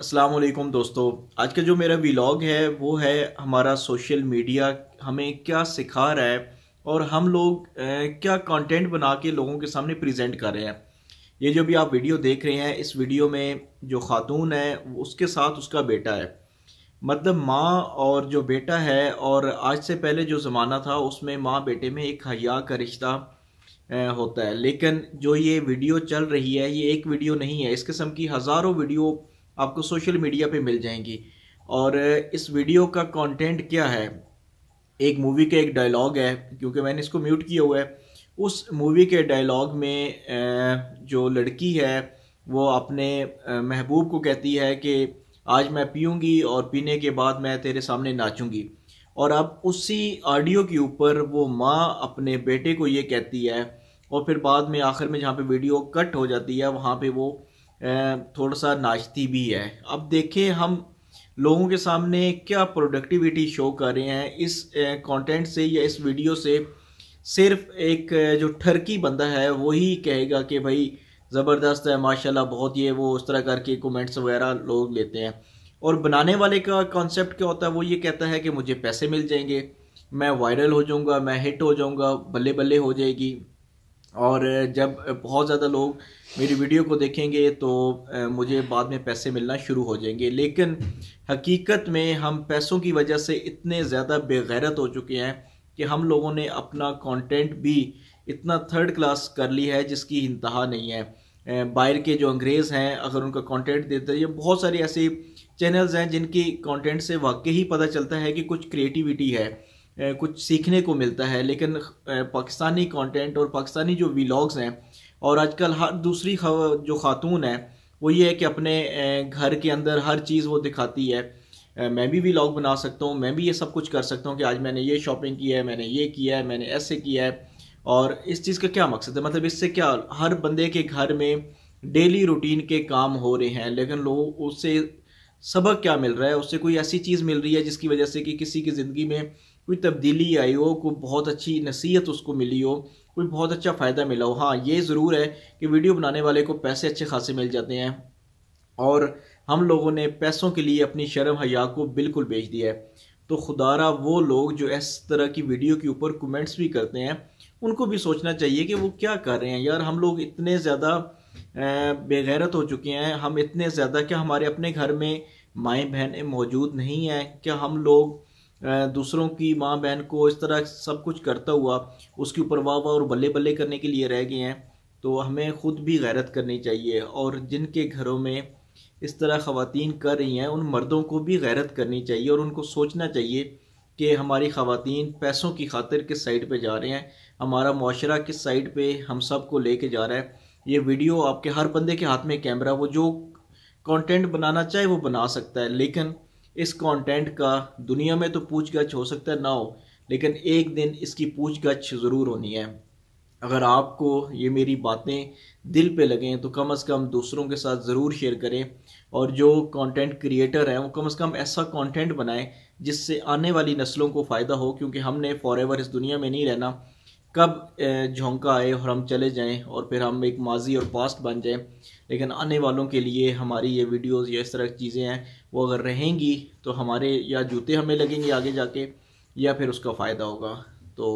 असलम दोस्तों आज का जो मेरा व्लाग है वो है हमारा सोशल मीडिया हमें क्या सिखा रहा है और हम लोग ए, क्या कंटेंट बना के लोगों के सामने प्रेजेंट कर रहे हैं ये जो भी आप वीडियो देख रहे हैं इस वीडियो में जो खातून है उसके साथ उसका बेटा है मतलब माँ और जो बेटा है और आज से पहले जो ज़माना था उसमें माँ बेटे में एक हया का रिश्ता होता है लेकिन जो ये वीडियो चल रही है ये एक वीडियो नहीं है इस किस्म की हज़ारों वीडियो आपको सोशल मीडिया पे मिल जाएंगी और इस वीडियो का कंटेंट क्या है एक मूवी का एक डायलॉग है क्योंकि मैंने इसको म्यूट किया हुआ है उस मूवी के डायलॉग में जो लड़की है वो अपने महबूब को कहती है कि आज मैं पीऊँगी और पीने के बाद मैं तेरे सामने नाचूँगी और अब उसी ऑडियो के ऊपर वो माँ अपने बेटे को ये कहती है और फिर बाद में आखिर में जहाँ पे वीडियो कट हो जाती है वहाँ पे वो थोड़ा सा नाचती भी है अब देखें हम लोगों के सामने क्या प्रोडक्टिविटी शो कर रहे हैं इस कंटेंट से या इस वीडियो से सिर्फ एक जो ठरकी बंदा है वही कहेगा कि भाई ज़बरदस्त है माशाल्लाह बहुत ये वो उस तरह करके कमेंट्स वगैरह लोग लेते हैं और बनाने वाले का कॉन्सेप्ट क्या होता है वो ये कहता है कि मुझे पैसे मिल जाएंगे मैं वायरल हो जाऊँगा मैं हिट हो जाऊँगा बल्ले बल्ले हो जाएगी और जब बहुत ज़्यादा लोग मेरी वीडियो को देखेंगे तो मुझे बाद में पैसे मिलना शुरू हो जाएंगे लेकिन हकीकत में हम पैसों की वजह से इतने ज़्यादा बेगैरत हो चुके हैं कि हम लोगों ने अपना कंटेंट भी इतना थर्ड क्लास कर ली है जिसकी इंतहा नहीं है बाहर के जो अंग्रेज़ हैं अगर उनका कंटेंट देते हैं बहुत सारे ऐसे चैनल्स हैं जिनकी कंटेंट से वाकई ही पता चलता है कि कुछ क्रिएटिविटी है कुछ सीखने को मिलता है लेकिन पाकिस्तानी कंटेंट और पाकिस्तानी जो व्लॉग्स हैं और आजकल हर दूसरी जो खातून है वो ये है कि अपने घर के अंदर हर चीज़ वो दिखाती है मैं भी वीलाग बना सकता हूँ मैं भी ये सब कुछ कर सकता हूँ कि आज मैंने ये शॉपिंग की है मैंने ये किया है मैंने ऐसे किया है और इस चीज़ का क्या मकसद है मतलब इससे क्या हर बंदे के घर में डेली रूटीन के काम हो रहे हैं लेकिन लोग उससे सबक क्या मिल रहा है उससे कोई ऐसी चीज़ मिल रही है जिसकी वजह से कि किसी की ज़िंदगी में कोई तब्दीली आई हो कोई बहुत अच्छी नसीहत उसको मिली हो कोई बहुत अच्छा फ़ायदा मिला हो हाँ ये ज़रूर है कि वीडियो बनाने वाले को पैसे अच्छे खासे मिल जाते हैं और हम लोगों ने पैसों के लिए अपनी शर्म हया को बिल्कुल बेच दिया है तो खुदारा वो लोग जो इस तरह की वीडियो के ऊपर कमेंट्स भी करते हैं उनको भी सोचना चाहिए कि वो क्या कर रहे हैं यार हम लोग इतने ज़्यादा बेगैरत हो चुके हैं हम इतने ज़्यादा क्या हमारे अपने घर में माएँ बहनें मौजूद नहीं हैं क्या हम लोग दूसरों की माँ बहन को इस तरह सब कुछ करता हुआ उसके ऊपर वाह वाह और बल्ले बल्ले करने के लिए रह गए हैं तो हमें ख़ुद भी गैरत करनी चाहिए और जिनके घरों में इस तरह ख़वातीन कर रही हैं उन मर्दों को भी गैरत करनी चाहिए और उनको सोचना चाहिए कि हमारी ख़वातीन पैसों की खातिर किस साइड पर जा रहे हैं हमारा माशरा किस साइड पर हम सब को ले कर जा रहा है ये वीडियो आपके हर बंदे के हाथ में कैमरा वो जो कंटेंट बनाना चाहे वो बना सकता है लेकिन इस कंटेंट का दुनिया में तो पूछगछ हो सकता है ना हो लेकिन एक दिन इसकी पूछगछ ज़रूर होनी है अगर आपको ये मेरी बातें दिल पे लगें तो कम से कम दूसरों के साथ ज़रूर शेयर करें और जो कंटेंट क्रिएटर हैं वो कम से कम ऐसा कंटेंट बनाएं जिससे आने वाली नस्लों को फ़ायदा हो क्योंकि हमने फॉर इस दुनिया में नहीं रहना कब झोंका आए और हम चले जाएं और फिर हम एक माजी और पास्ट बन जाएं लेकिन आने वालों के लिए हमारी ये वीडियोस या इस तरह की चीज़ें हैं वो अगर रहेंगी तो हमारे या जूते हमें लगेंगे आगे जाके या फिर उसका फ़ायदा होगा तो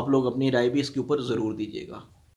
आप लोग अपनी राय भी इसके ऊपर ज़रूर दीजिएगा